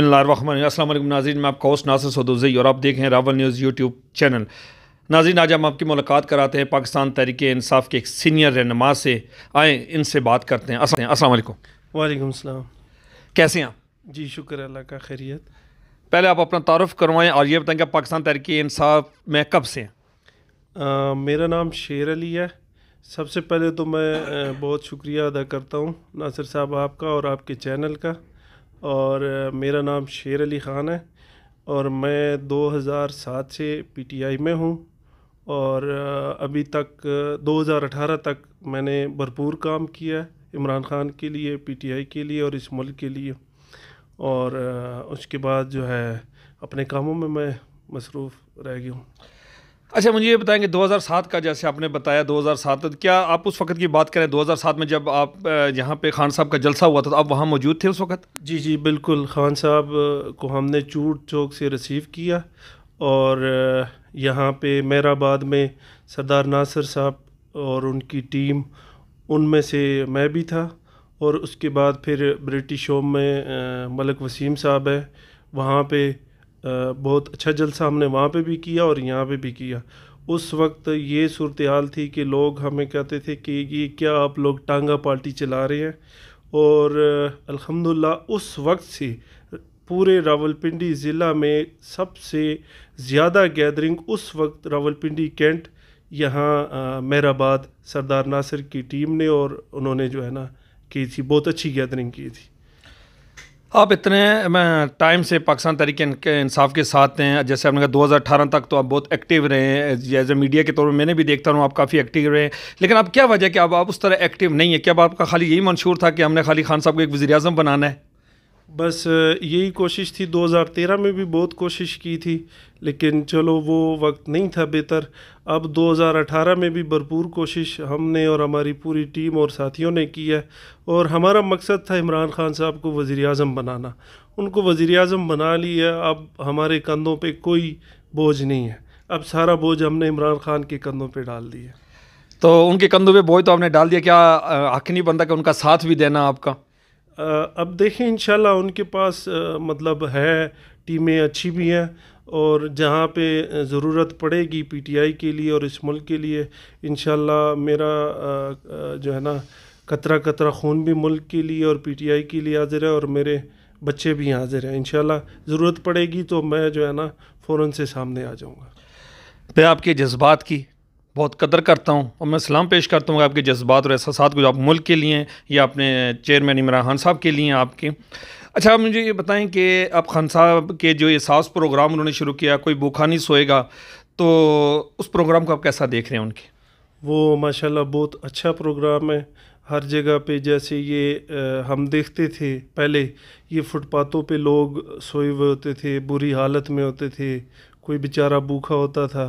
बसमिल नाजीन मैं आपका होस्ट नासर सदोज़ी और आप देख रहे हैं रावल न्यूज़ यूट्यूब चैनल नाजीन आज हम आपकी मुलाकात कराते हैं पाकिस्तान तहरीक इंसाफ के एक सीनियर रहनमा से आए इनसे बात करते हैं असल वालेकुम अल्लाम कैसे हैं आप जी शुक्र अल्लाह का खैरियत पहले आप अपना तारफ़ करवाएँ और ये बताएँ कि पाकिस्तान तहरीक इंसाफ में कब से हैं मेरा नाम शेर अली है सबसे पहले तो मैं बहुत शुक्रिया अदा करता हूँ नासिर साहब आपका और आपके चैनल का और मेरा नाम शेर अली ख़ान है और मैं 2007 से पीटीआई में हूँ और अभी तक 2018 तक मैंने भरपूर काम किया है इमरान ख़ान के लिए पीटीआई के लिए और इस मुल्क के लिए और उसके बाद जो है अपने कामों में मैं मसरूफ़ रह गया हूँ अच्छा मुझे ये बताएंगे 2007 का जैसे आपने बताया 2007 तो क्या आप उस वक्त की बात करें 2007 में जब आप यहाँ पे खान साहब का जलसा हुआ था तो आप वहाँ मौजूद थे उस वक्त जी जी बिल्कुल खान साहब को हमने चूट चौक से रिसीव किया और यहाँ पे मैराबाद में सरदार नासर साहब और उनकी टीम उनमें से मैं भी था और उसके बाद फिर ब्रिटिश होम में मलक वसीम साहब है वहाँ पर बहुत अच्छा जलसा हमने वहाँ पे भी किया और यहाँ पे भी किया उस वक्त ये सूरत हाल थी कि लोग हमें कहते थे कि ये क्या आप लोग टांगा पार्टी चला रहे हैं और अल्हम्दुलिल्लाह उस वक्त से पूरे रावलपिंडी ज़िला में सबसे ज़्यादा गैदरिंग उस वक्त रावलपिंडी कैंट यहाँ मेहराबाद सरदार नासिर की टीम ने और उन्होंने जो है ना की थी बहुत अच्छी गैदरिंग की थी आप इतने टाइम से पाकिस्तान तरीके इंसाफ के साथ हैं जैसे आपने कहा 2018 तक तो आप बहुत एक्टिव रहे हैं एज ए मीडिया के तौर पर मैंने भी देखता हूँ आप काफ़ी एक्टिव रहे लेकिन अब क्या वजह कि अब आप उस तरह एक्टिव नहीं है क्या आपका खाली यही मंशूर था कि हमने खाली खान साहब को एक वजी बनाना है बस यही कोशिश थी 2013 में भी बहुत कोशिश की थी लेकिन चलो वो वक्त नहीं था बेहतर अब 2018 में भी भरपूर कोशिश हमने और हमारी पूरी टीम और साथियों ने की है और हमारा मकसद था इमरान खान साहब को वज़ी अजम बनाना उनको वज़ी अजम बना लिया अब हमारे कंधों पर कोई बोझ नहीं है अब सारा बोझ हमने इमरान खान के कंधों पर डाल दिया तो उनके कंधों पर बोझ तो हमने डाल दिया क्या हक नहीं बनता कि उनका साथ भी देना आपका अब देखें इंशाल्लाह उनके पास मतलब है टीमें अच्छी भी हैं और जहाँ पे ज़रूरत पड़ेगी पीटीआई के लिए और इस मुल्क के लिए इन मेरा जो है ना कतरा कतरा खून भी मुल्क के लिए और पीटीआई के लिए हाजिर है और मेरे बच्चे भी हाजिर हैं इन ज़रूरत पड़ेगी तो मैं जो है ना फ़ौर से सामने आ जाऊँगा मैं आपके जज्बात की बहुत कदर करता हूँ और मैं सलाम पेश करता हूँ आपके जज्बात और एहसास को जो आप मुल्क के लिए या अपने चेयरमैन इमरान खान साहब के लिए आपके अच्छा आप मुझे ये बताएं कि आप खान साहब के जो एहसास प्रोग्राम उन्होंने शुरू किया कोई भूखा नहीं सोएगा तो उस प्रोग्राम को आप कैसा देख रहे हैं उनके वो माशाल्लाह बहुत अच्छा प्रोग्राम है हर जगह पे जैसे ये आ, हम देखते थे पहले ये फुटपाथों पे लोग सोए हुए होते थे बुरी हालत में होते थे कोई बेचारा भूखा होता था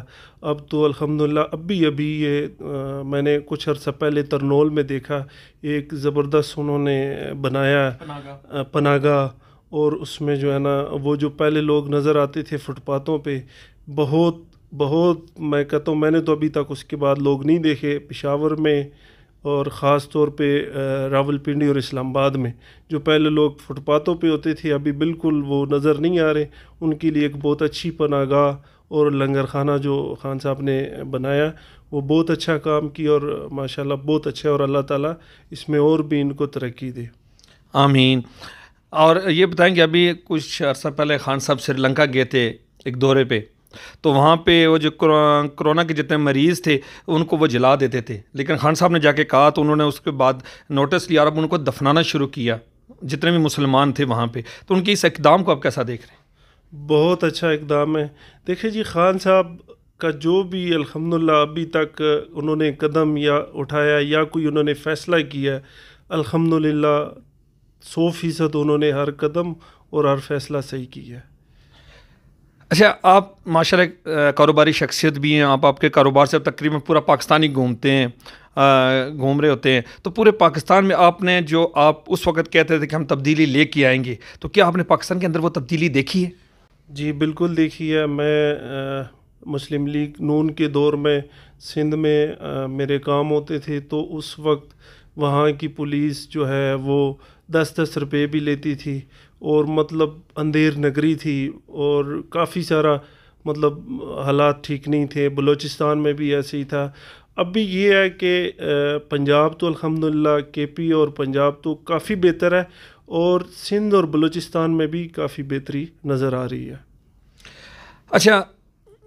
अब तो अल्हम्दुलिल्लाह अभी अभी ये आ, मैंने कुछ अर्सा पहले तरनोल में देखा एक ज़बरदस्त उन्होंने बनाया पनागा, पनागा और उसमें जो है ना वो जो पहले लोग नज़र आते थे फुटपाथों पे बहुत बहुत मैं कहता हूँ मैंने तो अभी तक उसके बाद लोग नहीं देखे पिशावर में और ख़ास तौर पे रावलपिंडी और इस्लामाबाद में जो पहले लोग फुटपाथों पे होते थे अभी बिल्कुल वो नज़र नहीं आ रहे उनके लिए एक बहुत अच्छी पनागाह और लंगर खाना जो खान साहब ने बनाया वो बहुत अच्छा काम किया और माशाल्लाह बहुत अच्छा और अल्लाह ताला इसमें और भी इनको तरक्की दे आमीन और ये बताएँ कि अभी कुछ अर्सा पहले खान साहब श्रीलंका गए थे एक दौरे पर तो वहाँ पे वो जो कोरोना के जितने मरीज़ थे उनको वो जला देते थे लेकिन खान साहब ने जाके कहा तो उन्होंने उसके बाद नोटिस लिया और अब उनको दफनाना शुरू किया जितने भी मुसलमान थे वहाँ पे तो उनके इस इकदाम को आप कैसा देख रहे हैं बहुत अच्छा इकदाम है देखिए जी खान साहब का जो भी अल्हम्दुलिल्लाह अभी तक उन्होंने कदम या उठाया या कोई उन्होंने फ़ैसला किया अल्हम्दुलिल्लाह सौ फ़ीसद उन्होंने हर कदम और हर फैसला सही किया अच्छा आप माशा कारोबारी शख्सियत भी हैं आप आपके कारोबार से तकरीबन पूरा पाकिस्तान ही घूमते हैं घूम रहे होते हैं तो पूरे पाकिस्तान में आपने जो आप उस वक्त कहते थे कि हम तब्दीली ले के आएंगे तो क्या आपने पाकिस्तान के अंदर वो तब्दीली देखी है जी बिल्कुल देखी है मैं आ, मुस्लिम लीग नून के दौर में सिंध में आ, मेरे काम होते थे तो उस वक्त वहाँ की पुलिस जो है वो दस दस रुपये भी लेती थी और मतलब अंधेर नगरी थी और काफ़ी सारा मतलब हालात ठीक नहीं थे बलूचिस्तान में भी ऐसे ही था अब भी ये है कि पंजाब तो अल्हम्दुलिल्लाह केपी और पंजाब तो काफ़ी बेहतर है और सिंध और बलूचिस्तान में भी काफ़ी बेहतरी नज़र आ रही है अच्छा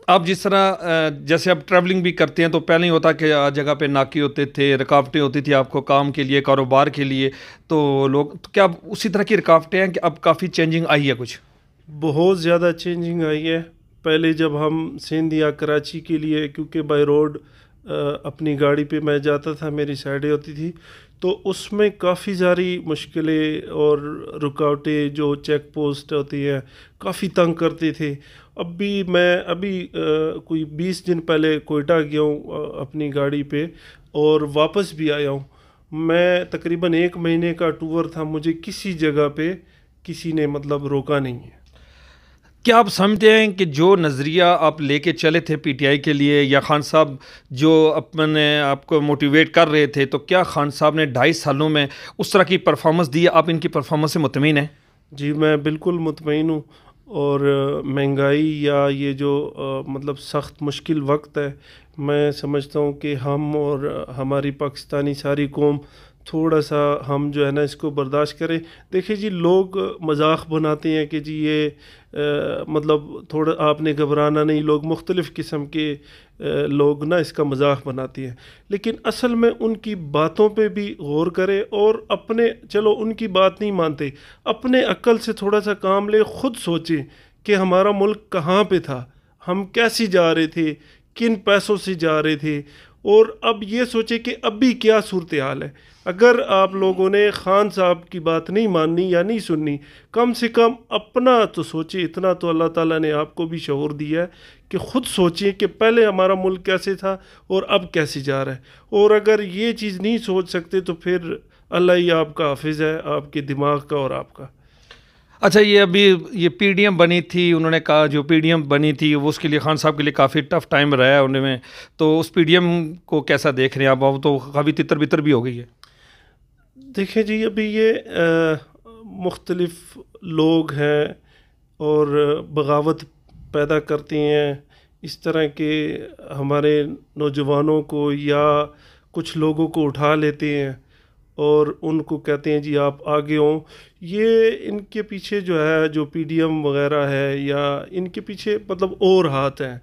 अब जिस तरह जैसे अब ट्रैवलिंग भी करते हैं तो पहले ही होता कि जगह पे नाके होते थे रुकावटें होती थी आपको काम के लिए कारोबार के लिए तो लोग तो क्या उसी तरह की रुकावटें हैं कि अब काफ़ी चेंजिंग आई है कुछ बहुत ज़्यादा चेंजिंग आई है पहले जब हम सिंध या कराची के लिए क्योंकि बाई रोड अपनी गाड़ी पर मैं जाता था मेरी साइडें होती थी तो उसमें काफ़ी सारी मुश्किलें और रुकावटें जो चेक पोस्ट होती हैं काफ़ी तंग करती थी अब भी मैं अभी आ, कोई बीस दिन पहले कोयटा गया हूँ अपनी गाड़ी पे और वापस भी आया हूँ मैं तकरीबन एक महीने का टूर था मुझे किसी जगह पे किसी ने मतलब रोका नहीं है क्या आप समझते हैं कि जो नज़रिया आप लेके चले थे पीटीआई के लिए या खान साहब जो अपने आपको मोटिवेट कर रहे थे तो क्या खान साहब ने ढाई सालों में उस तरह की परफॉर्मेंस दी आप इनकी परफॉर्मेंस से मुतमिन हैं जी मैं बिल्कुल मुतमिन हूँ और महंगाई या ये जो आ, मतलब सख्त मुश्किल वक्त है मैं समझता हूँ कि हम और हमारी पाकिस्तानी सारी कौम थोड़ा सा हम जो है ना इसको बर्दाश्त करें देखिए जी लोग मजाक बनाते हैं कि जी ये आ, मतलब थोड़ा आपने घबराना नहीं लोग मुख्तलिफ़ किस्म के आ, लोग ना इसका मजाक बनाते हैं लेकिन असल में उनकी बातों पे भी गौर करें और अपने चलो उनकी बात नहीं मानते अपने अक्ल से थोड़ा सा काम ले ख़ुद सोचें कि हमारा मुल्क कहाँ पर था हम कैसी जा रहे थे किन पैसों से जा रहे थे और अब ये सोचे कि अब भी क्या सूरत हाल है अगर आप लोगों ने ख़ान साहब की बात नहीं माननी या नहीं सुननी कम से कम अपना तो सोचें इतना तो अल्लाह ताला ने आपको भी शोर दिया है कि ख़ुद सोचें कि पहले हमारा मुल्क कैसे था और अब कैसे जा रहा है और अगर ये चीज़ नहीं सोच सकते तो फिर अल्लाह ही आपका हाफिज़ है आपके दिमाग का और आपका अच्छा ये अभी ये पीडीएम बनी थी उन्होंने कहा जो पीडीएम बनी थी वो उसके लिए खान साहब के लिए काफ़ी टफ टाइम रहा है उनमें तो उस पीडीएम को कैसा देख रहे हैं आप अब तो काफ़ी तितर बितर भी हो गई है देखिए जी अभी ये मुख्तलफ़ लोग हैं और बगावत पैदा करती हैं इस तरह के हमारे नौजवानों को या कुछ लोगों को उठा लेते हैं और उनको कहते हैं जी आप आगे हों ये इनके पीछे जो है जो पीडीएम वगैरह है या इनके पीछे मतलब और हाथ हैं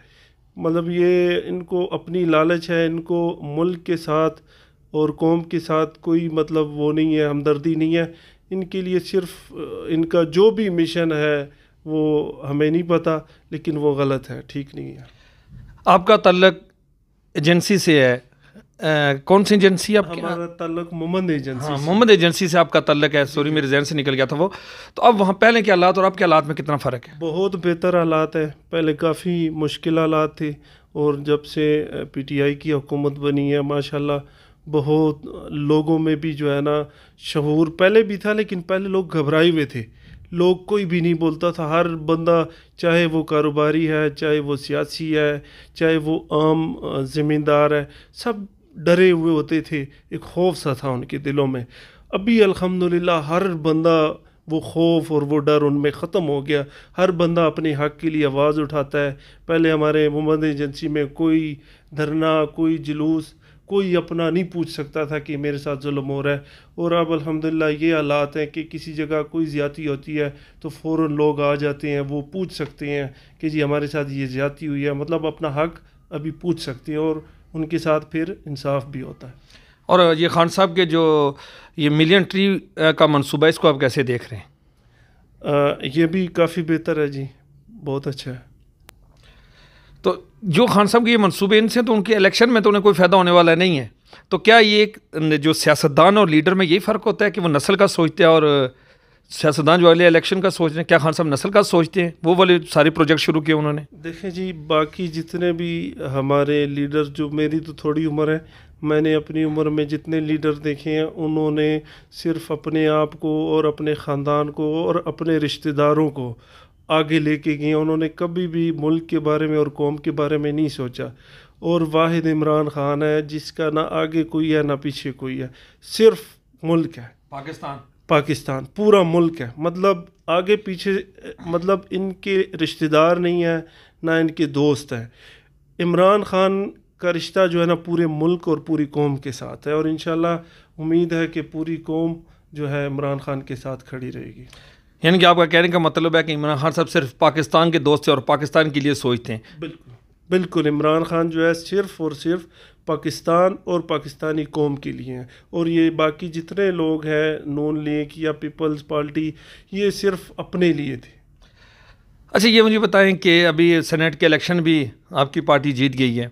मतलब ये इनको अपनी लालच है इनको मुल्क के साथ और कौम के साथ कोई मतलब वो नहीं है हमदर्दी नहीं है इनके लिए सिर्फ इनका जो भी मिशन है वो हमें नहीं पता लेकिन वो गलत है ठीक नहीं है आपका तल्लक एजेंसी से है कौन सी एजेंसी आपके तल्लक मोहम्मद एजेंसी हाँ मोहम्मद एजेंसी से आपका तल्लक है सॉरी मेरे जहन से निकल गया था वो तो अब वहाँ पहले के हालात और आपके हालात में कितना फ़र्क है बहुत बेहतर हालात है पहले काफ़ी मुश्किल हालात थे और जब से पीटीआई की हुकूमत बनी है माशाल्लाह बहुत लोगों में भी जो है ना शहूर पहले भी था लेकिन पहले लोग घबराए हुए थे लोग कोई भी नहीं बोलता था हर बंदा चाहे वो कारोबारी है चाहे वो सियासी है चाहे वो आम ज़मींदार है सब डरे हुए होते थे एक खौफ सा था उनके दिलों में अभी अल्हम्दुलिल्लाह हर बंदा वो खौफ और वो डर उनमें ख़त्म हो गया हर बंदा अपने हक़ के लिए आवाज़ उठाता है पहले हमारे मुहम्मद एजेंसी में कोई धरना कोई जुलूस कोई अपना नहीं पूछ सकता था कि मेरे साथ जुल्म हो रहा है और अब अल्हम्दुलिल्लाह ये हालात हैं कि किसी जगह कोई ज़्यादी होती है तो फ़ौर लोग आ जाते हैं वो पूछ सकते हैं कि जी हमारे साथ ये ज़्यादी हुई है मतलब अपना हक़ अभी पूछ सकते हैं और उनके साथ फिर इंसाफ भी होता है और ये खान साहब के जो ये मिलियन ट्री का मनसूबा इसको आप कैसे देख रहे हैं आ, ये भी काफ़ी बेहतर है जी बहुत अच्छा है तो जो खान साहब के ये मनसूबे इनसे तो उनके इलेक्शन में तो उन्हें कोई फ़ायदा होने वाला नहीं है तो क्या ये जो सियासतदान और लीडर में यही फ़र्क होता है कि वो नस्ल का सोचते हैं और सियासतदान जो अगले इलेक्शन का सोच रहे हैं क्या खान साहब नस्ल का सोचते हैं वो वाले सारे प्रोजेक्ट शुरू किए उन्होंने देखें जी बाकी जितने भी हमारे लीडर जो मेरी तो थोड़ी उम्र है मैंने अपनी उम्र में जितने लीडर देखे हैं उन्होंने सिर्फ अपने आप को और अपने ख़ानदान को और अपने रिश्तेदारों को आगे लेके गए उन्होंने कभी भी मुल्क के बारे में और कौम के बारे में नहीं सोचा और वाहिद इमरान खान है जिसका ना आगे कोई है ना पीछे कोई है सिर्फ मुल्क है पाकिस्तान पाकिस्तान पूरा मुल्क है मतलब आगे पीछे मतलब इनके रिश्तेदार नहीं हैं ना इनके दोस्त हैं इमरान ख़ान का रिश्ता जो है ना पूरे मुल्क और पूरी कौम के साथ है और इन उम्मीद है कि पूरी कौम जो है इमरान ख़ान के साथ खड़ी रहेगी यानी कि आपका कहने का मतलब है कि इमरान खान साहब सिर्फ पाकिस्तान के दोस्त हैं और पाकिस्तान के लिए सोचते हैं बिल्कुल बिल्कुल इमरान खान जो है सिर्फ और सिर्फ पाकिस्तान और पाकिस्तानी कौम के लिए हैं और ये बाकी जितने लोग हैं नून लीग या पीपल्स पार्टी ये सिर्फ अपने लिए थे अच्छा ये मुझे बताएं कि अभी सेनेट के इलेक्शन भी आपकी पार्टी जीत गई है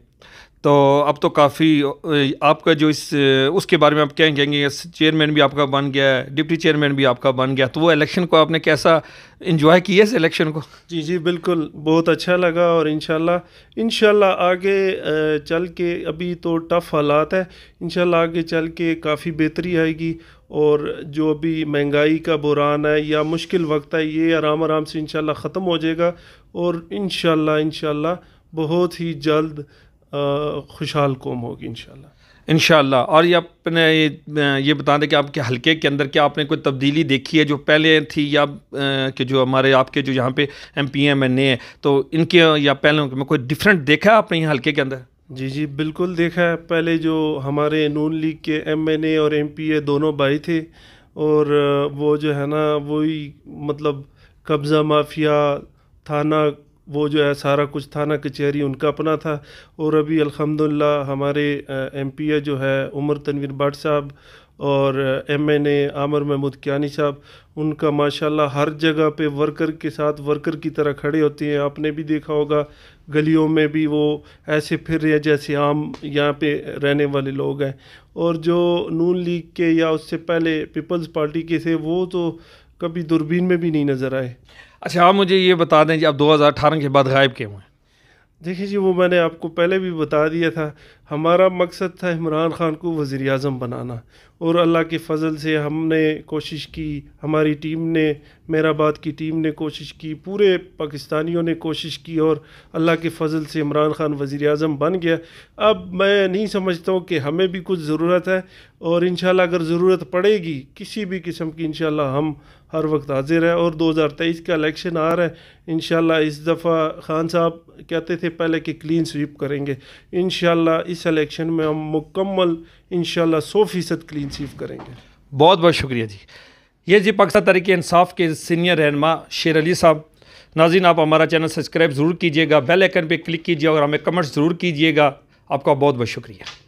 तो अब तो काफ़ी आपका जो इस उसके बारे में आप क्या कहेंगे चेयरमैन भी आपका बन गया है डिप्टी चेयरमैन भी आपका बन गया तो वो इलेक्शन को आपने कैसा इन्जॉय किया इस इलेक्शन को जी जी बिल्कुल बहुत अच्छा लगा और इन इन आगे चल के अभी तो टफ़ हालात है इन आगे चल के काफ़ी बेहतरी आएगी और जो अभी महंगाई का बुरान है या मुश्किल वक्त है ये आराम आराम से इनशाला ख़त्म हो जाएगा और इन इन बहुत ही जल्द खुशहाल कौम होगी इन इन और ये अपने ये बता दें कि आपके हलके के अंदर क्या आपने कोई तब्दीली देखी है जो पहले थी या कि जो हमारे आपके जो यहाँ पे M P M N A तो इनके या पहले में कोई डिफरेंट देखा है आपने यहाँ हल्के के अंदर जी जी बिल्कुल देखा है पहले जो हमारे नून लीग के एम एन ए और एम पी ए दोनों भाई थे और वो जो है ना वही मतलब कब्ज़ा माफिया थाना वो जो है सारा कुछ थाना कचहरी उनका अपना था और अभी अल्हम्दुलिल्लाह हमारे ए जो है उमर तनवीर भट्ट साहब और एम एन ए आमर महमूद क्यानी साहब उनका माशाल्लाह हर जगह पे वर्कर के साथ वर्कर की तरह खड़े होते हैं आपने भी देखा होगा गलियों में भी वो ऐसे फिर रहे हैं जैसे आम यहाँ पे रहने वाले लोग हैं और जो नून लीग के या उससे पहले पीपल्स पार्टी के थे वो तो कभी दूरबीन में भी नहीं नज़र आए अच्छा आप मुझे ये बता दें कि आप 2018 के बाद गायब क्यों हैं देखिए जी वो मैंने आपको पहले भी बता दिया था हमारा मकसद था इमरान ख़ान को वज़ी अजम बनाना और अल्लाह के फ़ज़ल से हमने कोशिश की हमारी टीम ने मेराबाद की टीम ने कोशिश की पूरे पाकिस्तानियों ने कोशिश की और अल्लाह के फ़ज़ल से इमरान ख़ान वज़ी अजम बन गया अब मैं नहीं समझता हूँ कि हमें भी कुछ ज़रूरत है और इन अगर ज़रूरत पड़ेगी किसी भी किस्म की इन हम हर वक्त हाजिर है और 2023 का इलेक्शन आ रहा है इन इस दफ़ा खान साहब कहते थे पहले कि क्लीन स्वीप करेंगे इन इस इलेक्शन में हम मुकम्मल इन सौ फ़ीसद क्लीन स्वीप करेंगे बहुत बहुत शुक्रिया जी ये जी पाकिस्तान तरीके इंसाफ के सीनियर रहनमा शेर अली साहब नाजिन आप हमारा चैनल सब्सक्राइब ज़रूर कीजिएगा बेल आइकन पे क्लिक कीजिए और हमें कमेंट्स ज़रूर कीजिएगा आपका बहुत बहुत शुक्रिया